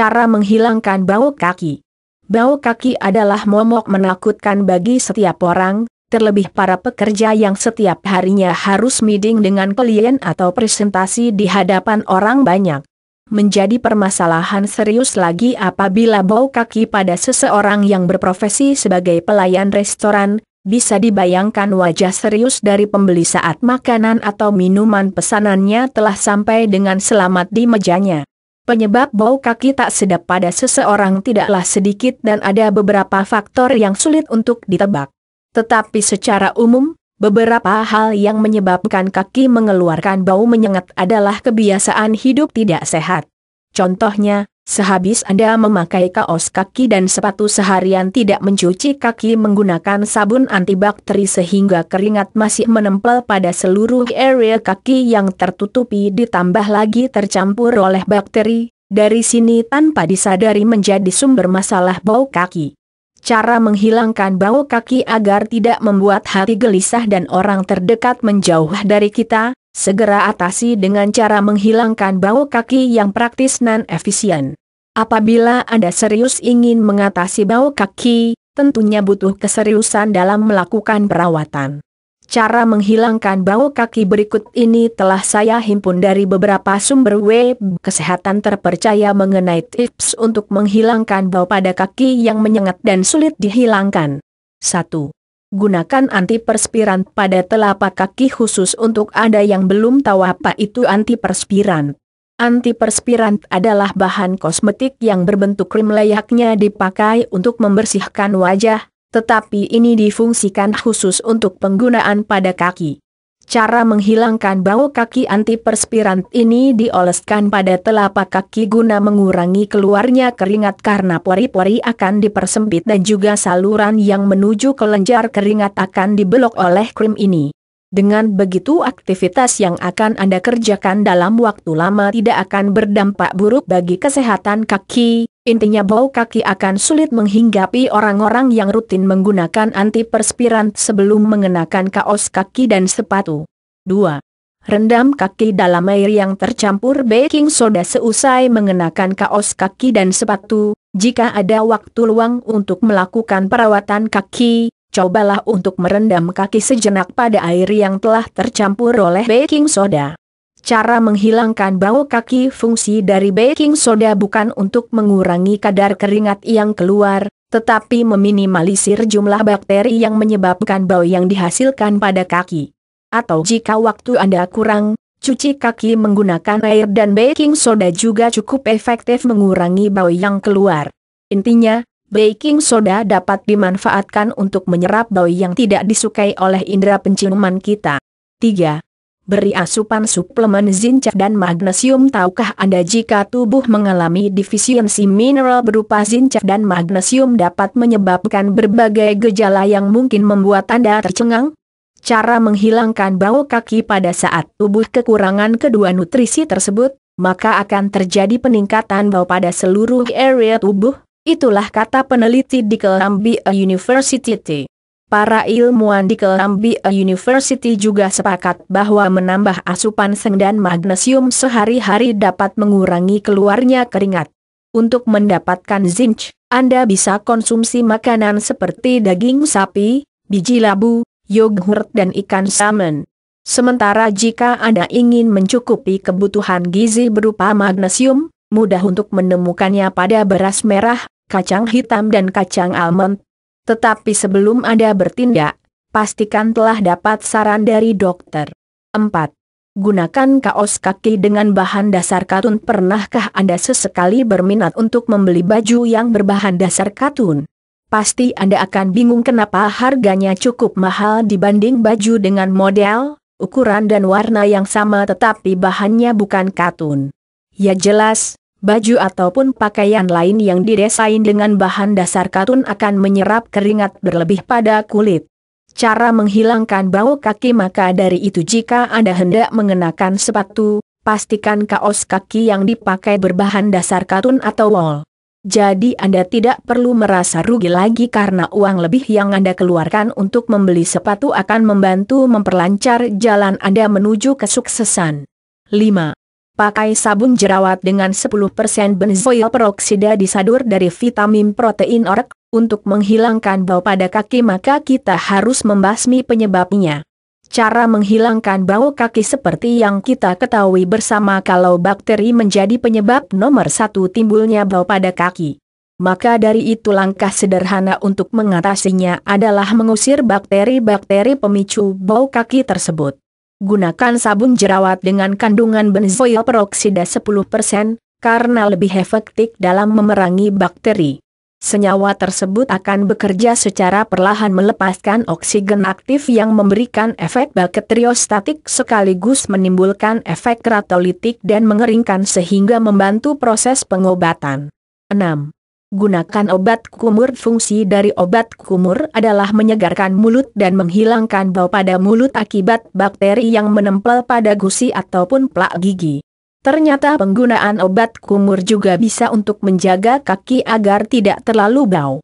cara menghilangkan bau kaki. Bau kaki adalah momok menakutkan bagi setiap orang, terlebih para pekerja yang setiap harinya harus meeting dengan klien atau presentasi di hadapan orang banyak. Menjadi permasalahan serius lagi apabila bau kaki pada seseorang yang berprofesi sebagai pelayan restoran, bisa dibayangkan wajah serius dari pembeli saat makanan atau minuman pesanannya telah sampai dengan selamat di mejanya. Penyebab bau kaki tak sedap pada seseorang tidaklah sedikit dan ada beberapa faktor yang sulit untuk ditebak. Tetapi secara umum, beberapa hal yang menyebabkan kaki mengeluarkan bau menyengat adalah kebiasaan hidup tidak sehat. Contohnya, Sehabis Anda memakai kaos kaki dan sepatu seharian tidak mencuci kaki menggunakan sabun antibakteri sehingga keringat masih menempel pada seluruh area kaki yang tertutupi ditambah lagi tercampur oleh bakteri, dari sini tanpa disadari menjadi sumber masalah bau kaki. Cara menghilangkan bau kaki agar tidak membuat hati gelisah dan orang terdekat menjauh dari kita, segera atasi dengan cara menghilangkan bau kaki yang praktis dan efisien Apabila Anda serius ingin mengatasi bau kaki, tentunya butuh keseriusan dalam melakukan perawatan. Cara menghilangkan bau kaki berikut ini telah saya himpun dari beberapa sumber web kesehatan terpercaya mengenai tips untuk menghilangkan bau pada kaki yang menyengat dan sulit dihilangkan. 1. Gunakan antiperspirant pada telapak kaki khusus untuk Anda yang belum tahu apa itu antiperspirant. Antiperspirant adalah bahan kosmetik yang berbentuk krim layaknya dipakai untuk membersihkan wajah, tetapi ini difungsikan khusus untuk penggunaan pada kaki. Cara menghilangkan bau kaki antiperspirant ini dioleskan pada telapak kaki guna mengurangi keluarnya keringat karena pori-pori akan dipersempit dan juga saluran yang menuju kelenjar keringat akan dibelok oleh krim ini. Dengan begitu aktivitas yang akan Anda kerjakan dalam waktu lama tidak akan berdampak buruk bagi kesehatan kaki, intinya bau kaki akan sulit menghinggapi orang-orang yang rutin menggunakan antiperspiran sebelum mengenakan kaos kaki dan sepatu. 2. Rendam kaki dalam air yang tercampur baking soda seusai mengenakan kaos kaki dan sepatu, jika ada waktu luang untuk melakukan perawatan kaki, cobalah untuk merendam kaki sejenak pada air yang telah tercampur oleh baking soda. Cara menghilangkan bau kaki fungsi dari baking soda bukan untuk mengurangi kadar keringat yang keluar, tetapi meminimalisir jumlah bakteri yang menyebabkan bau yang dihasilkan pada kaki. Atau jika waktu Anda kurang, cuci kaki menggunakan air dan baking soda juga cukup efektif mengurangi bau yang keluar. Intinya, baking soda dapat dimanfaatkan untuk menyerap bau yang tidak disukai oleh indera penciuman kita. 3. Beri asupan suplemen zinc dan magnesium Tahukah Anda jika tubuh mengalami defisiensi mineral berupa zinc dan magnesium dapat menyebabkan berbagai gejala yang mungkin membuat Anda tercengang? Cara menghilangkan bau kaki pada saat tubuh kekurangan kedua nutrisi tersebut, maka akan terjadi peningkatan bau pada seluruh area tubuh, Itulah kata peneliti di Columbia University. Para ilmuwan di Columbia University juga sepakat bahwa menambah asupan seng dan magnesium sehari-hari dapat mengurangi keluarnya keringat. Untuk mendapatkan zinc, Anda bisa konsumsi makanan seperti daging sapi, biji labu, yogurt dan ikan salmon. Sementara jika Anda ingin mencukupi kebutuhan gizi berupa magnesium, mudah untuk menemukannya pada beras merah, kacang hitam dan kacang almond. Tetapi sebelum Anda bertindak, pastikan telah dapat saran dari dokter. 4. Gunakan kaos kaki dengan bahan dasar katun. Pernahkah Anda sesekali berminat untuk membeli baju yang berbahan dasar katun? Pasti Anda akan bingung kenapa harganya cukup mahal dibanding baju dengan model, ukuran dan warna yang sama tetapi bahannya bukan katun. Ya jelas, baju ataupun pakaian lain yang didesain dengan bahan dasar katun akan menyerap keringat berlebih pada kulit. Cara menghilangkan bau kaki maka dari itu jika Anda hendak mengenakan sepatu, pastikan kaos kaki yang dipakai berbahan dasar katun atau wol. Jadi Anda tidak perlu merasa rugi lagi karena uang lebih yang Anda keluarkan untuk membeli sepatu akan membantu memperlancar jalan Anda menuju kesuksesan. 5. Pakai sabun jerawat dengan 10% benzoil peroksida disadur dari vitamin protein orek, untuk menghilangkan bau pada kaki maka kita harus membasmi penyebabnya. Cara menghilangkan bau kaki seperti yang kita ketahui bersama kalau bakteri menjadi penyebab nomor satu timbulnya bau pada kaki. Maka dari itu langkah sederhana untuk mengatasinya adalah mengusir bakteri-bakteri pemicu bau kaki tersebut. Gunakan sabun jerawat dengan kandungan benzoil peroksida 10%, karena lebih efektif dalam memerangi bakteri. Senyawa tersebut akan bekerja secara perlahan melepaskan oksigen aktif yang memberikan efek bakteriostatik sekaligus menimbulkan efek ratolitik dan mengeringkan sehingga membantu proses pengobatan. 6. Gunakan obat kumur Fungsi dari obat kumur adalah menyegarkan mulut dan menghilangkan bau pada mulut akibat bakteri yang menempel pada gusi ataupun plak gigi. Ternyata penggunaan obat kumur juga bisa untuk menjaga kaki agar tidak terlalu bau.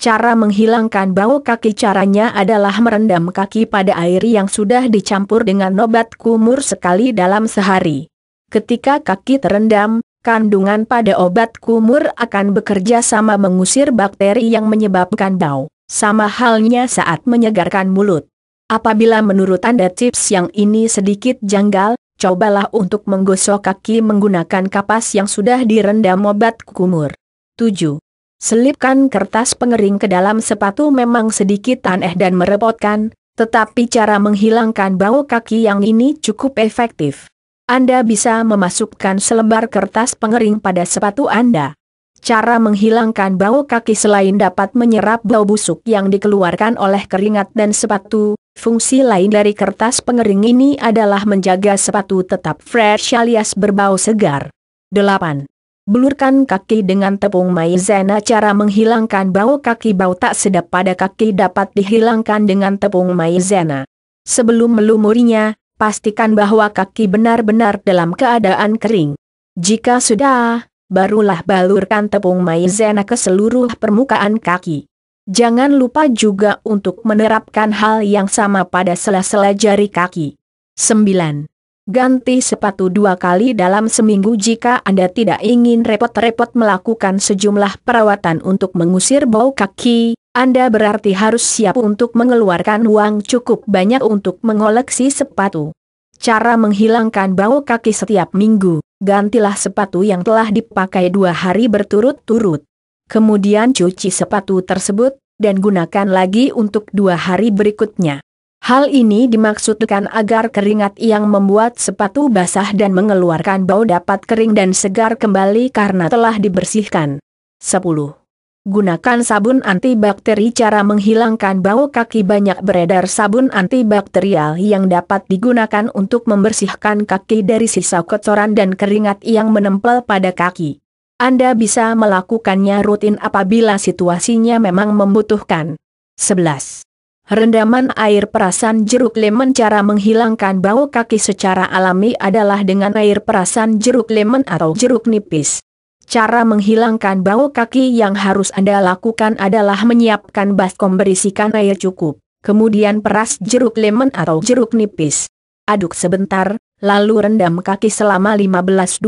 Cara menghilangkan bau kaki caranya adalah merendam kaki pada air yang sudah dicampur dengan obat kumur sekali dalam sehari. Ketika kaki terendam, kandungan pada obat kumur akan bekerja sama mengusir bakteri yang menyebabkan bau, sama halnya saat menyegarkan mulut. Apabila menurut Anda tips yang ini sedikit janggal, cobalah untuk menggosok kaki menggunakan kapas yang sudah direndam obat kumur. 7. Selipkan kertas pengering ke dalam sepatu memang sedikit aneh dan merepotkan, tetapi cara menghilangkan bau kaki yang ini cukup efektif. Anda bisa memasukkan selembar kertas pengering pada sepatu Anda. Cara menghilangkan bau kaki selain dapat menyerap bau busuk yang dikeluarkan oleh keringat dan sepatu, fungsi lain dari kertas pengering ini adalah menjaga sepatu tetap fresh alias berbau segar. 8. Belurkan kaki dengan tepung maizena Cara menghilangkan bau kaki bau tak sedap pada kaki dapat dihilangkan dengan tepung maizena. Sebelum melumurinya, pastikan bahwa kaki benar-benar dalam keadaan kering. Jika sudah, barulah balurkan tepung maizena ke seluruh permukaan kaki. Jangan lupa juga untuk menerapkan hal yang sama pada sela-sela jari kaki. 9. Ganti sepatu dua kali dalam seminggu jika Anda tidak ingin repot-repot melakukan sejumlah perawatan untuk mengusir bau kaki, anda berarti harus siap untuk mengeluarkan uang cukup banyak untuk mengoleksi sepatu. Cara menghilangkan bau kaki setiap minggu, gantilah sepatu yang telah dipakai dua hari berturut-turut. Kemudian cuci sepatu tersebut, dan gunakan lagi untuk dua hari berikutnya. Hal ini dimaksudkan agar keringat yang membuat sepatu basah dan mengeluarkan bau dapat kering dan segar kembali karena telah dibersihkan. 10. Gunakan sabun antibakteri Cara menghilangkan bau kaki Banyak beredar sabun antibakterial yang dapat digunakan untuk membersihkan kaki dari sisa kotoran dan keringat yang menempel pada kaki. Anda bisa melakukannya rutin apabila situasinya memang membutuhkan. 11. Rendaman air perasan jeruk lemon Cara menghilangkan bau kaki secara alami adalah dengan air perasan jeruk lemon atau jeruk nipis. Cara menghilangkan bau kaki yang harus Anda lakukan adalah menyiapkan baskom berisikan air cukup, kemudian peras jeruk lemon atau jeruk nipis. Aduk sebentar, lalu rendam kaki selama 15-25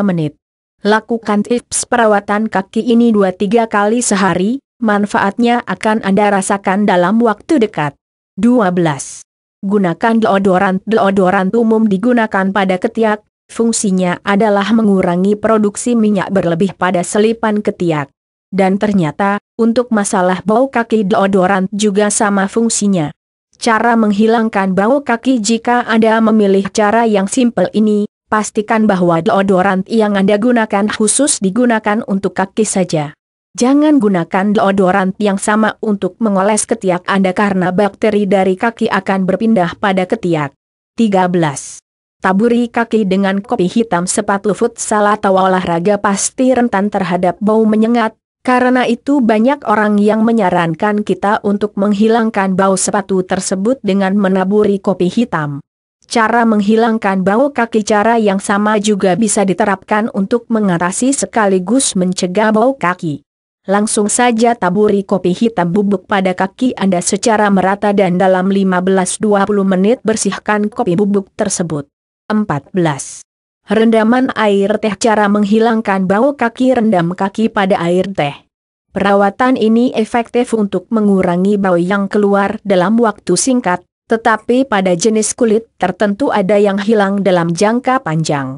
menit. Lakukan tips perawatan kaki ini 2-3 kali sehari, manfaatnya akan Anda rasakan dalam waktu dekat. 12. Gunakan deodoran. Deodoran umum digunakan pada ketiak, fungsinya adalah mengurangi produksi minyak berlebih pada selipan ketiak. Dan ternyata, untuk masalah bau kaki deodorant juga sama fungsinya. Cara menghilangkan bau kaki jika Anda memilih cara yang simpel ini, pastikan bahwa deodorant yang Anda gunakan khusus digunakan untuk kaki saja. Jangan gunakan deodorant yang sama untuk mengoles ketiak Anda karena bakteri dari kaki akan berpindah pada ketiak. 13. Taburi kaki dengan kopi hitam sepatu futsal atau olahraga pasti rentan terhadap bau menyengat, karena itu banyak orang yang menyarankan kita untuk menghilangkan bau sepatu tersebut dengan menaburi kopi hitam. Cara menghilangkan bau kaki cara yang sama juga bisa diterapkan untuk mengatasi sekaligus mencegah bau kaki. Langsung saja taburi kopi hitam bubuk pada kaki Anda secara merata dan dalam 15-20 menit bersihkan kopi bubuk tersebut. 14. Rendaman air teh cara menghilangkan bau kaki rendam kaki pada air teh. Perawatan ini efektif untuk mengurangi bau yang keluar dalam waktu singkat, tetapi pada jenis kulit tertentu ada yang hilang dalam jangka panjang.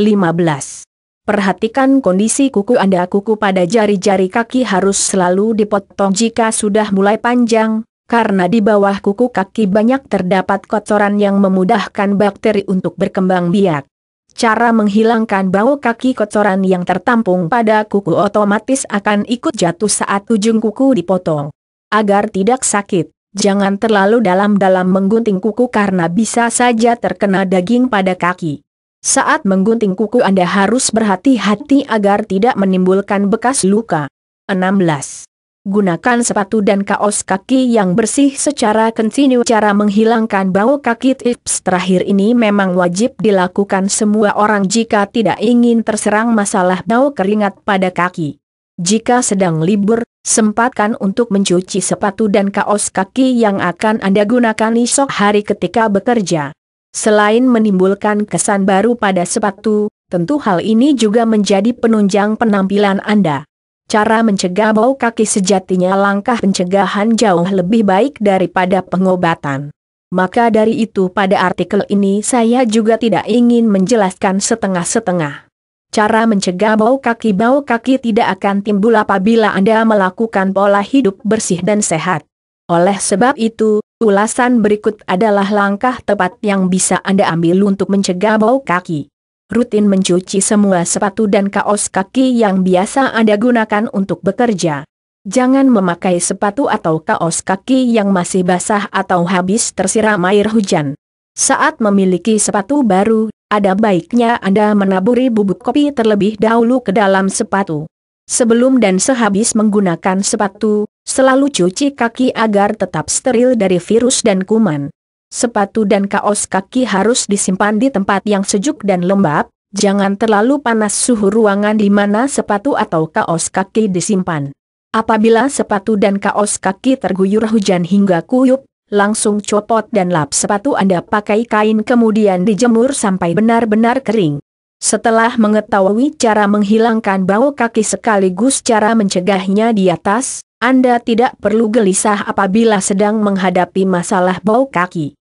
15. Perhatikan kondisi kuku Anda. Kuku pada jari-jari kaki harus selalu dipotong jika sudah mulai panjang, karena di bawah kuku kaki banyak terdapat kotoran yang memudahkan bakteri untuk berkembang biak. Cara menghilangkan bau kaki kotoran yang tertampung pada kuku otomatis akan ikut jatuh saat ujung kuku dipotong. Agar tidak sakit, jangan terlalu dalam-dalam menggunting kuku karena bisa saja terkena daging pada kaki. Saat menggunting kuku Anda harus berhati-hati agar tidak menimbulkan bekas luka. 16. Gunakan sepatu dan kaos kaki yang bersih secara kontinu. Cara menghilangkan bau kaki tips terakhir ini memang wajib dilakukan semua orang jika tidak ingin terserang masalah bau keringat pada kaki. Jika sedang libur, sempatkan untuk mencuci sepatu dan kaos kaki yang akan Anda gunakan esok hari ketika bekerja. Selain menimbulkan kesan baru pada sepatu, tentu hal ini juga menjadi penunjang penampilan Anda. Cara mencegah bau kaki sejatinya langkah pencegahan jauh lebih baik daripada pengobatan. Maka dari itu pada artikel ini saya juga tidak ingin menjelaskan setengah-setengah. Cara mencegah bau kaki Bau kaki tidak akan timbul apabila Anda melakukan pola hidup bersih dan sehat. Oleh sebab itu, ulasan berikut adalah langkah tepat yang bisa Anda ambil untuk mencegah bau kaki rutin mencuci semua sepatu dan kaos kaki yang biasa Anda gunakan untuk bekerja. Jangan memakai sepatu atau kaos kaki yang masih basah atau habis tersiram air hujan. Saat memiliki sepatu baru, ada baiknya Anda menaburi bubuk kopi terlebih dahulu ke dalam sepatu. Sebelum dan sehabis menggunakan sepatu, selalu cuci kaki agar tetap steril dari virus dan kuman sepatu dan kaos kaki harus disimpan di tempat yang sejuk dan lembab, jangan terlalu panas suhu ruangan di mana sepatu atau kaos kaki disimpan. Apabila sepatu dan kaos kaki terguyur hujan hingga kuyup, langsung copot dan lap sepatu Anda pakai kain kemudian dijemur sampai benar-benar kering. Setelah mengetahui cara menghilangkan bau kaki sekaligus cara mencegahnya di atas, anda tidak perlu gelisah apabila sedang menghadapi masalah bau kaki.